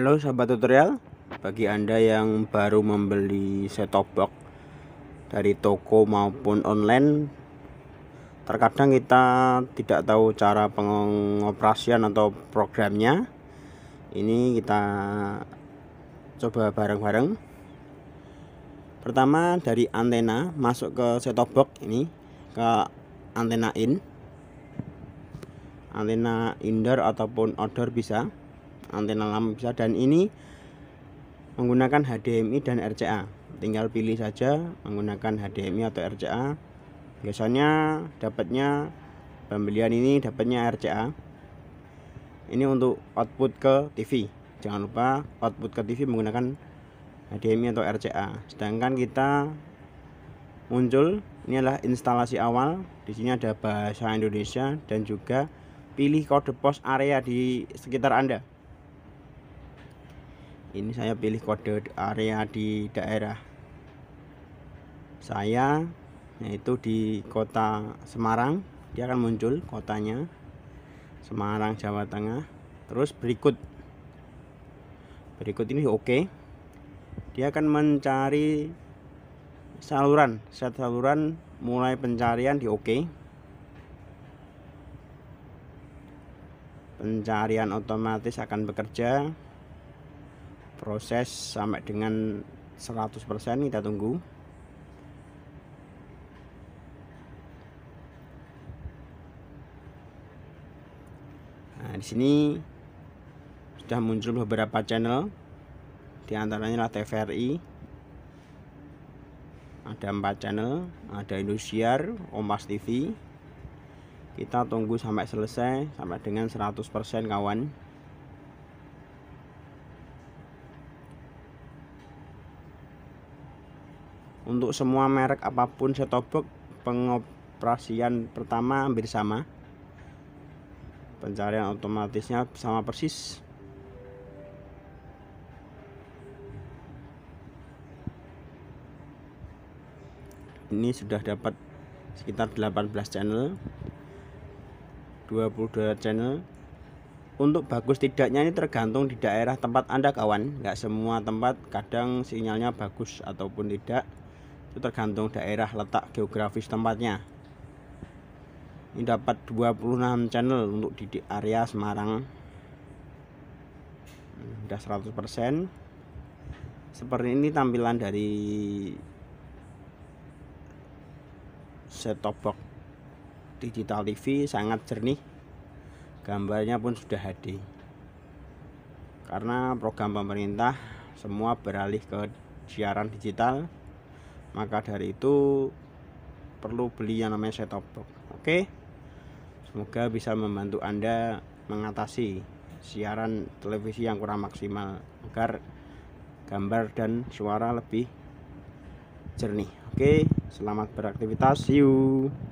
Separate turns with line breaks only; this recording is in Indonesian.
Halo sahabat tutorial, bagi Anda yang baru membeli set-top box dari toko maupun online terkadang kita tidak tahu cara pengoperasian atau programnya. Ini kita coba bareng-bareng. Pertama dari antena masuk ke set-top box ini ke antena in. Antena indoor ataupun outdoor bisa antena lampu bisa dan ini menggunakan HDMI dan RCA tinggal pilih saja menggunakan HDMI atau RCA biasanya dapatnya pembelian ini dapatnya RCA ini untuk output ke TV jangan lupa output ke TV menggunakan HDMI atau RCA sedangkan kita muncul ini adalah instalasi awal di sini ada bahasa Indonesia dan juga pilih kode pos area di sekitar Anda ini saya pilih kode area di daerah saya yaitu di kota Semarang dia akan muncul kotanya Semarang Jawa Tengah terus berikut berikut ini oke okay. dia akan mencari saluran set saluran mulai pencarian di oke okay. pencarian otomatis akan bekerja proses sampai dengan 100% kita tunggu nah di sini sudah muncul beberapa channel diantaranya antaranya lah TVRI ada empat channel ada Indosiar Omas TV kita tunggu sampai selesai sampai dengan 100% kawan untuk semua merek apapun setobok pengoperasian pertama hampir sama pencarian otomatisnya sama persis ini sudah dapat sekitar 18 channel 22 channel untuk bagus tidaknya ini tergantung di daerah tempat anda kawan nggak semua tempat kadang sinyalnya bagus ataupun tidak itu tergantung daerah letak geografis tempatnya ini dapat 26 channel untuk di area Semarang sudah hmm, 100% seperti ini tampilan dari set top box digital TV sangat jernih gambarnya pun sudah HD karena program pemerintah semua beralih ke siaran digital maka dari itu perlu beli yang namanya set top box oke semoga bisa membantu anda mengatasi siaran televisi yang kurang maksimal agar gambar dan suara lebih jernih oke selamat beraktivitas see you